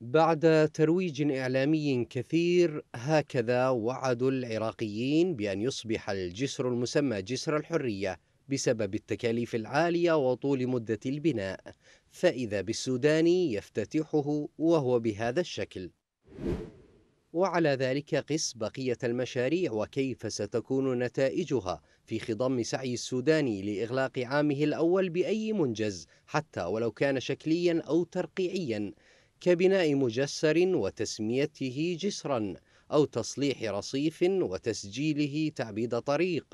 بعد ترويج إعلامي كثير هكذا وعدوا العراقيين بأن يصبح الجسر المسمى جسر الحرية بسبب التكاليف العالية وطول مدة البناء فإذا بالسوداني يفتتحه وهو بهذا الشكل وعلى ذلك قس بقية المشاريع وكيف ستكون نتائجها في خضم سعي السوداني لإغلاق عامه الأول بأي منجز حتى ولو كان شكليا أو ترقيعيا كبناء مجسر وتسميته جسرا أو تصليح رصيف وتسجيله تعبيد طريق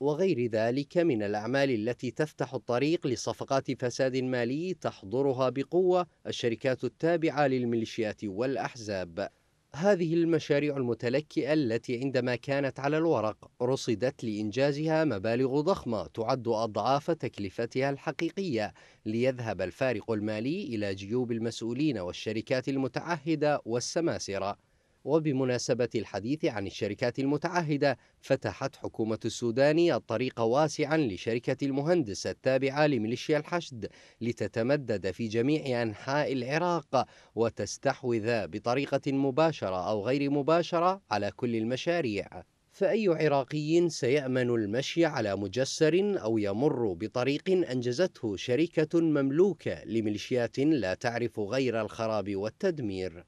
وغير ذلك من الأعمال التي تفتح الطريق لصفقات فساد مالي تحضرها بقوة الشركات التابعة للميليشيات والأحزاب هذه المشاريع المتلكئة التي عندما كانت على الورق رصدت لإنجازها مبالغ ضخمة تعد أضعاف تكلفتها الحقيقية ليذهب الفارق المالي إلى جيوب المسؤولين والشركات المتعهدة والسماسرة وبمناسبة الحديث عن الشركات المتعهدة فتحت حكومة السودان الطريق واسعا لشركة المهندس التابعة لميليشيا الحشد لتتمدد في جميع أنحاء العراق وتستحوذ بطريقة مباشرة أو غير مباشرة على كل المشاريع فأي عراقي سيأمن المشي على مجسر أو يمر بطريق أنجزته شركة مملوكة لميليشيات لا تعرف غير الخراب والتدمير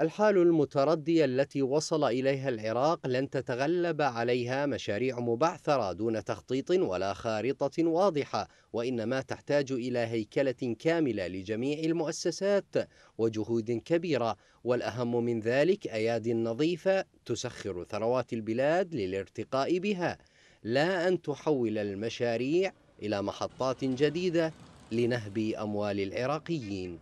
الحال المتردية التي وصل إليها العراق لن تتغلب عليها مشاريع مبعثرة دون تخطيط ولا خارطة واضحة وإنما تحتاج إلى هيكلة كاملة لجميع المؤسسات وجهود كبيرة والأهم من ذلك أياد نظيفة تسخر ثروات البلاد للارتقاء بها لا أن تحول المشاريع إلى محطات جديدة لنهب أموال العراقيين